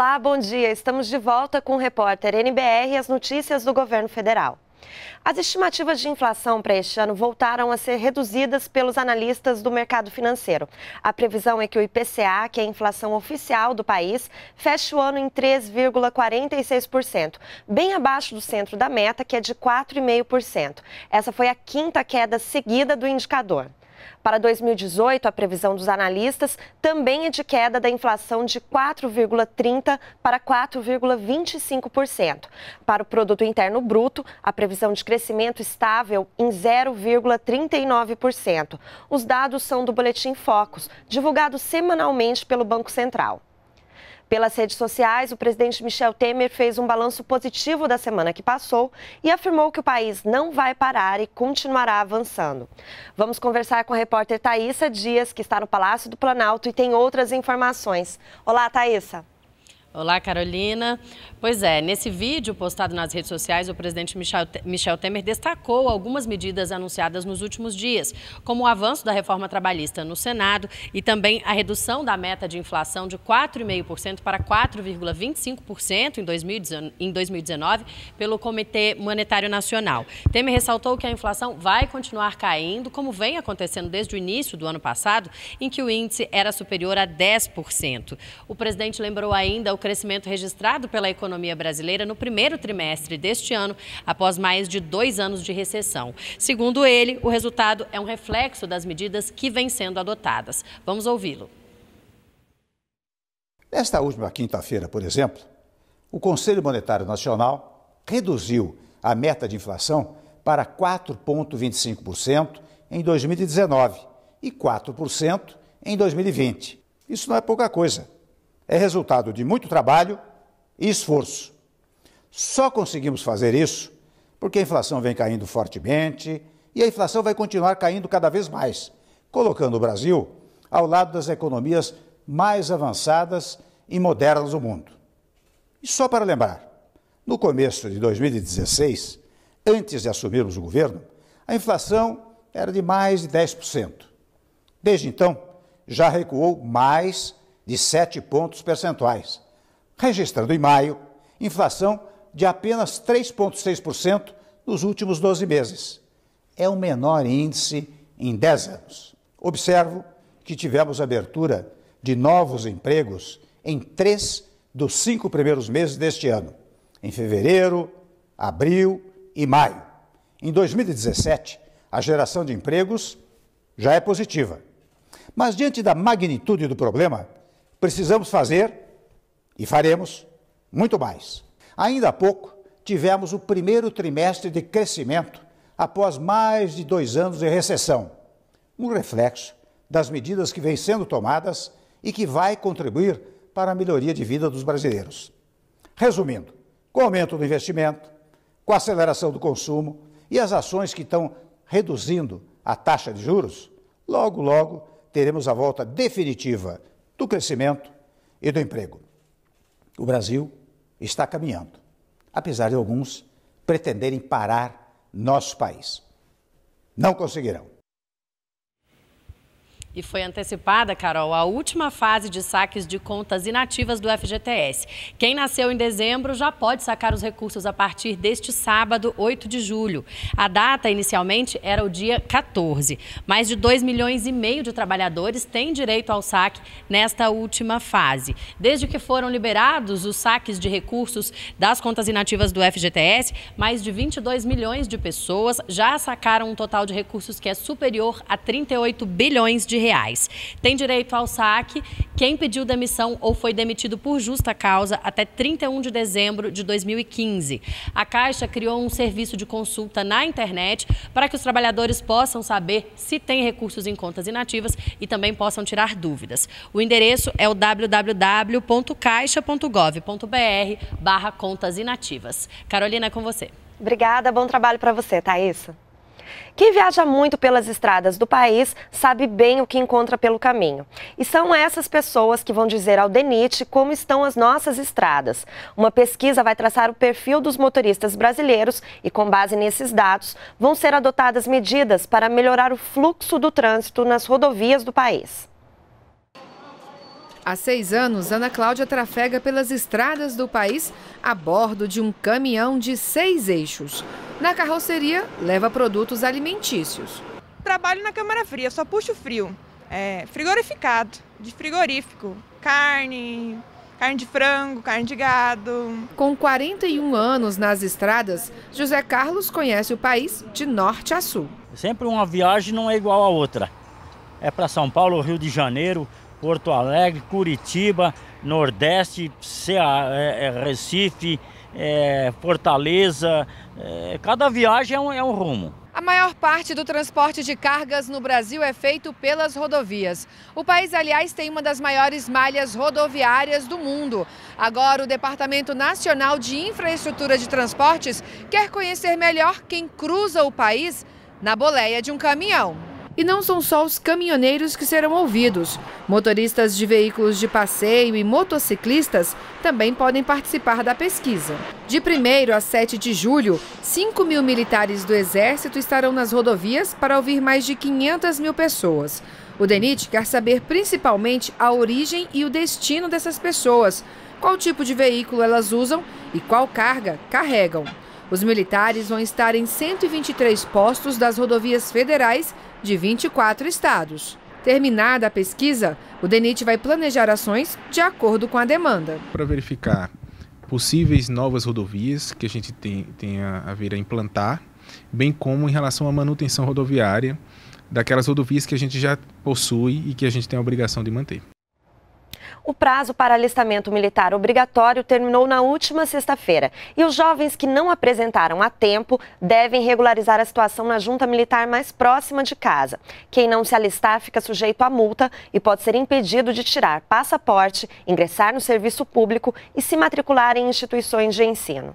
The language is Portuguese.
Olá, bom dia. Estamos de volta com o repórter NBR e as notícias do governo federal. As estimativas de inflação para este ano voltaram a ser reduzidas pelos analistas do mercado financeiro. A previsão é que o IPCA, que é a inflação oficial do país, feche o ano em 3,46%, bem abaixo do centro da meta, que é de 4,5%. Essa foi a quinta queda seguida do indicador. Para 2018, a previsão dos analistas também é de queda da inflação de 4,30% para 4,25%. Para o produto interno bruto, a previsão de crescimento estável em 0,39%. Os dados são do Boletim Focus, divulgado semanalmente pelo Banco Central. Pelas redes sociais, o presidente Michel Temer fez um balanço positivo da semana que passou e afirmou que o país não vai parar e continuará avançando. Vamos conversar com a repórter Thaisa Dias, que está no Palácio do Planalto e tem outras informações. Olá, Thaisa. Olá, Carolina. Pois é, nesse vídeo postado nas redes sociais, o presidente Michel Temer destacou algumas medidas anunciadas nos últimos dias, como o avanço da reforma trabalhista no Senado e também a redução da meta de inflação de 4,5% para 4,25% em 2019 pelo Comitê Monetário Nacional. Temer ressaltou que a inflação vai continuar caindo, como vem acontecendo desde o início do ano passado, em que o índice era superior a 10%. O presidente lembrou ainda o crescimento registrado pela economia brasileira no primeiro trimestre deste ano, após mais de dois anos de recessão. Segundo ele, o resultado é um reflexo das medidas que vêm sendo adotadas. Vamos ouvi-lo. Nesta última quinta-feira, por exemplo, o Conselho Monetário Nacional reduziu a meta de inflação para 4,25% em 2019 e 4% em 2020. Isso não é pouca coisa é resultado de muito trabalho e esforço. Só conseguimos fazer isso porque a inflação vem caindo fortemente e a inflação vai continuar caindo cada vez mais, colocando o Brasil ao lado das economias mais avançadas e modernas do mundo. E só para lembrar, no começo de 2016, antes de assumirmos o governo, a inflação era de mais de 10%. Desde então, já recuou mais de 7 pontos percentuais, registrando em maio inflação de apenas 3,6% nos últimos 12 meses. É o menor índice em 10 anos. Observo que tivemos abertura de novos empregos em três dos cinco primeiros meses deste ano, em fevereiro, abril e maio. Em 2017, a geração de empregos já é positiva. Mas, diante da magnitude do problema, Precisamos fazer, e faremos, muito mais. Ainda há pouco, tivemos o primeiro trimestre de crescimento após mais de dois anos de recessão, um reflexo das medidas que vêm sendo tomadas e que vai contribuir para a melhoria de vida dos brasileiros. Resumindo, com o aumento do investimento, com a aceleração do consumo e as ações que estão reduzindo a taxa de juros, logo, logo teremos a volta definitiva do crescimento e do emprego. O Brasil está caminhando, apesar de alguns pretenderem parar nosso país. Não conseguirão. E foi antecipada, Carol, a última fase de saques de contas inativas do FGTS. Quem nasceu em dezembro já pode sacar os recursos a partir deste sábado, 8 de julho. A data, inicialmente, era o dia 14. Mais de 2 milhões e meio de trabalhadores têm direito ao saque nesta última fase. Desde que foram liberados os saques de recursos das contas inativas do FGTS, mais de 22 milhões de pessoas já sacaram um total de recursos que é superior a 38 bilhões de reais. Tem direito ao saque quem pediu demissão ou foi demitido por justa causa até 31 de dezembro de 2015. A Caixa criou um serviço de consulta na internet para que os trabalhadores possam saber se tem recursos em contas inativas e também possam tirar dúvidas. O endereço é o www.caixa.gov.br barra contas inativas. Carolina, é com você. Obrigada, bom trabalho para você, Thaís. Tá? É quem viaja muito pelas estradas do país sabe bem o que encontra pelo caminho. E são essas pessoas que vão dizer ao DENIT como estão as nossas estradas. Uma pesquisa vai traçar o perfil dos motoristas brasileiros e, com base nesses dados, vão ser adotadas medidas para melhorar o fluxo do trânsito nas rodovias do país. Há seis anos, Ana Cláudia trafega pelas estradas do país a bordo de um caminhão de seis eixos. Na carroceria, leva produtos alimentícios. Trabalho na câmara fria, só puxo frio. É, frigorificado, de frigorífico. Carne, carne de frango, carne de gado. Com 41 anos nas estradas, José Carlos conhece o país de norte a sul. Sempre uma viagem não é igual a outra. É para São Paulo, Rio de Janeiro, Porto Alegre, Curitiba, Nordeste, é, é, Recife, é, Fortaleza. É, cada viagem é um, é um rumo. A maior parte do transporte de cargas no Brasil é feito pelas rodovias. O país, aliás, tem uma das maiores malhas rodoviárias do mundo. Agora, o Departamento Nacional de Infraestrutura de Transportes quer conhecer melhor quem cruza o país na boleia de um caminhão. E não são só os caminhoneiros que serão ouvidos. Motoristas de veículos de passeio e motociclistas também podem participar da pesquisa. De 1 a 7 de julho, 5 mil militares do Exército estarão nas rodovias para ouvir mais de 500 mil pessoas. O DENIT quer saber principalmente a origem e o destino dessas pessoas, qual tipo de veículo elas usam e qual carga carregam. Os militares vão estar em 123 postos das rodovias federais de 24 estados. Terminada a pesquisa, o DENIT vai planejar ações de acordo com a demanda. Para verificar possíveis novas rodovias que a gente tem, tem a, a vir a implantar, bem como em relação à manutenção rodoviária daquelas rodovias que a gente já possui e que a gente tem a obrigação de manter. O prazo para alistamento militar obrigatório terminou na última sexta-feira e os jovens que não apresentaram a tempo devem regularizar a situação na junta militar mais próxima de casa. Quem não se alistar fica sujeito a multa e pode ser impedido de tirar passaporte, ingressar no serviço público e se matricular em instituições de ensino.